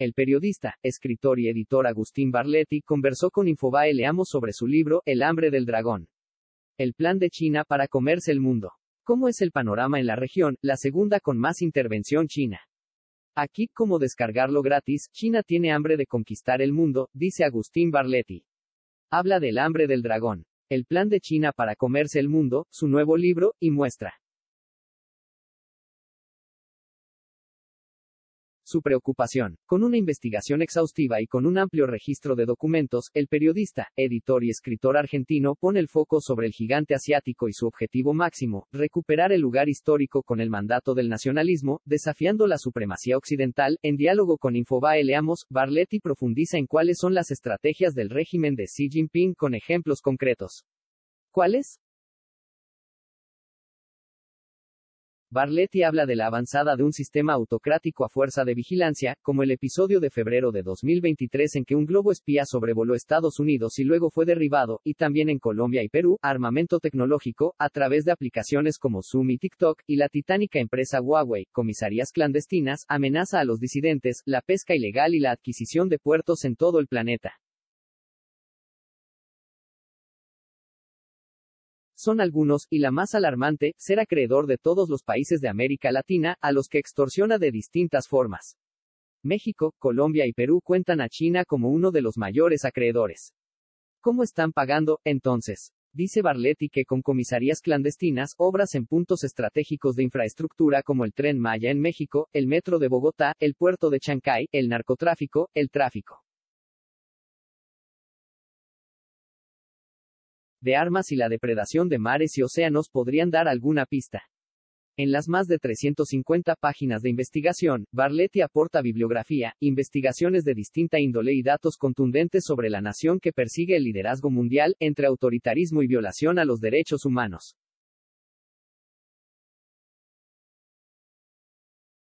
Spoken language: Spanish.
El periodista, escritor y editor Agustín Barletti conversó con Infobae Leamos sobre su libro El hambre del dragón. El plan de China para comerse el mundo. ¿Cómo es el panorama en la región, la segunda con más intervención china? Aquí como descargarlo gratis, China tiene hambre de conquistar el mundo, dice Agustín Barletti. Habla del hambre del dragón. El plan de China para comerse el mundo, su nuevo libro, y muestra Su preocupación, con una investigación exhaustiva y con un amplio registro de documentos, el periodista, editor y escritor argentino pone el foco sobre el gigante asiático y su objetivo máximo, recuperar el lugar histórico con el mandato del nacionalismo, desafiando la supremacía occidental, en diálogo con Infobae leamos, Barletti profundiza en cuáles son las estrategias del régimen de Xi Jinping con ejemplos concretos. ¿Cuáles? Barletti habla de la avanzada de un sistema autocrático a fuerza de vigilancia, como el episodio de febrero de 2023 en que un globo espía sobrevoló Estados Unidos y luego fue derribado, y también en Colombia y Perú, armamento tecnológico, a través de aplicaciones como Zoom y TikTok, y la titánica empresa Huawei, comisarías clandestinas, amenaza a los disidentes, la pesca ilegal y la adquisición de puertos en todo el planeta. Son algunos, y la más alarmante, ser acreedor de todos los países de América Latina, a los que extorsiona de distintas formas. México, Colombia y Perú cuentan a China como uno de los mayores acreedores. ¿Cómo están pagando, entonces? Dice Barletti que con comisarías clandestinas, obras en puntos estratégicos de infraestructura como el tren Maya en México, el metro de Bogotá, el puerto de Chancay, el narcotráfico, el tráfico de armas y la depredación de mares y océanos podrían dar alguna pista. En las más de 350 páginas de investigación, Barletti aporta bibliografía, investigaciones de distinta índole y datos contundentes sobre la nación que persigue el liderazgo mundial, entre autoritarismo y violación a los derechos humanos.